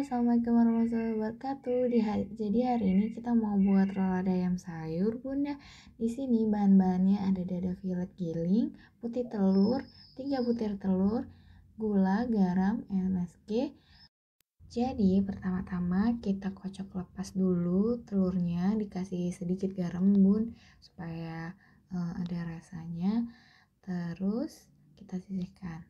Assalamualaikum warahmatullahi wabarakatuh. Di hari, jadi hari ini kita mau buat roll ayam sayur, Bunda. Di sini bahan-bahannya ada dada filet giling, putih telur, 3 butir telur, gula, garam, MSG. Jadi, pertama-tama kita kocok lepas dulu telurnya, dikasih sedikit garam, Bun, supaya uh, ada rasanya. Terus kita sisihkan.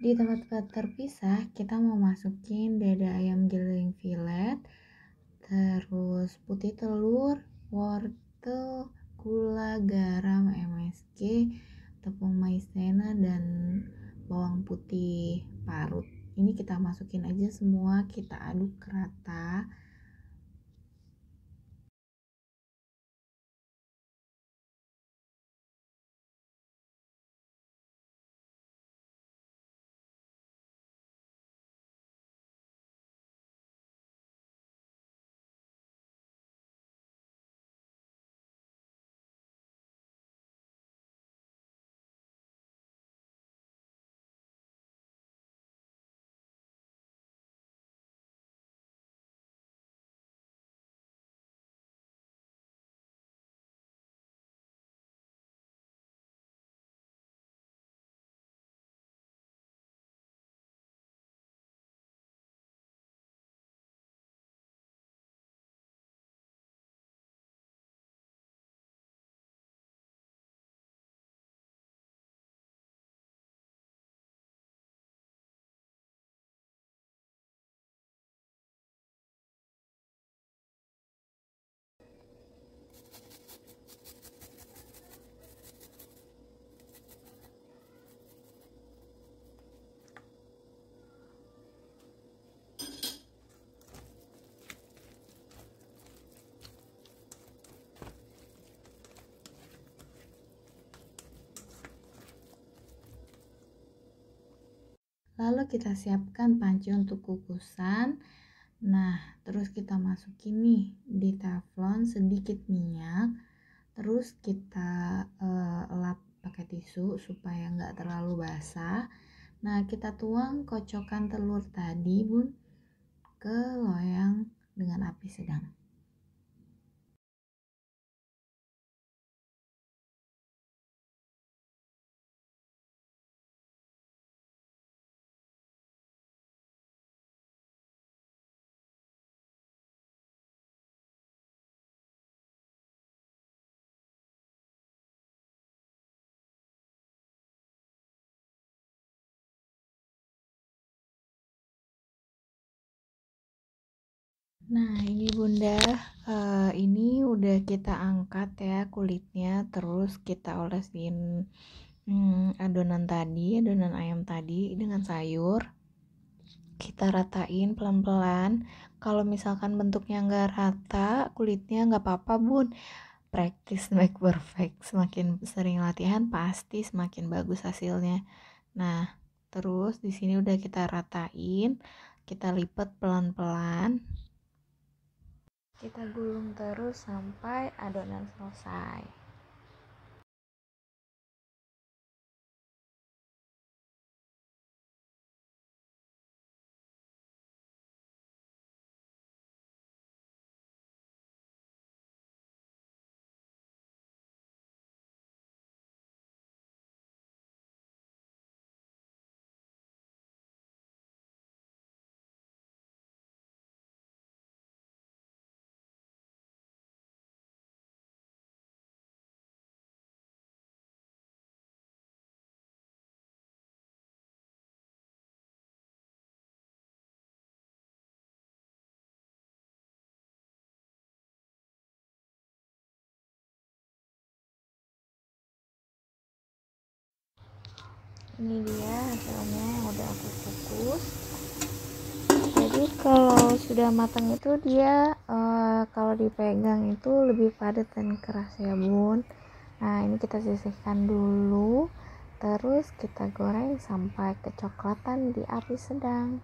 Di tempat-tempat terpisah, kita mau masukin dada ayam giling filet, terus putih telur, wortel, gula, garam, MSG, tepung maizena, dan bawang putih parut. Ini kita masukin aja semua, kita aduk rata. Lalu kita siapkan panci untuk kukusan. Nah, terus kita masukin nih di teflon sedikit minyak. Terus kita uh, lap pakai tisu supaya nggak terlalu basah. Nah, kita tuang kocokan telur tadi, Bun, ke loyang dengan api sedang. Nah, ini Bunda, uh, ini udah kita angkat ya kulitnya, terus kita olesin hmm, adonan tadi, adonan ayam tadi dengan sayur. Kita ratain pelan-pelan. Kalau misalkan bentuknya nggak rata, kulitnya nggak apa-apa, Bun. Practice make perfect. Semakin sering latihan, pasti semakin bagus hasilnya. Nah, terus di sini udah kita ratain, kita lipat pelan-pelan kita gulung terus sampai adonan selesai ini dia hasilnya yang udah aku kukus jadi kalau sudah matang itu dia uh, kalau dipegang itu lebih padat dan keras ya bun nah ini kita sisihkan dulu terus kita goreng sampai kecoklatan di api sedang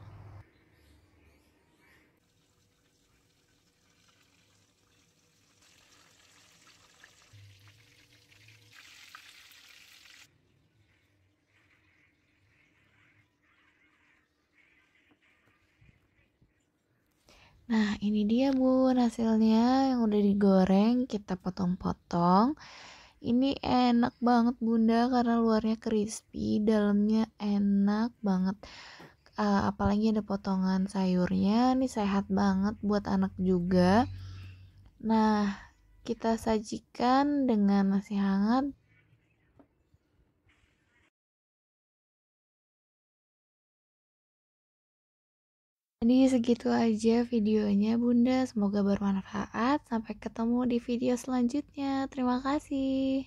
Nah, ini dia Bu hasilnya yang udah digoreng, kita potong-potong. Ini enak banget Bunda karena luarnya crispy, dalamnya enak banget. Uh, apalagi ada potongan sayurnya, ini sehat banget buat anak juga. Nah, kita sajikan dengan nasi hangat Jadi segitu aja videonya bunda, semoga bermanfaat. Sampai ketemu di video selanjutnya. Terima kasih.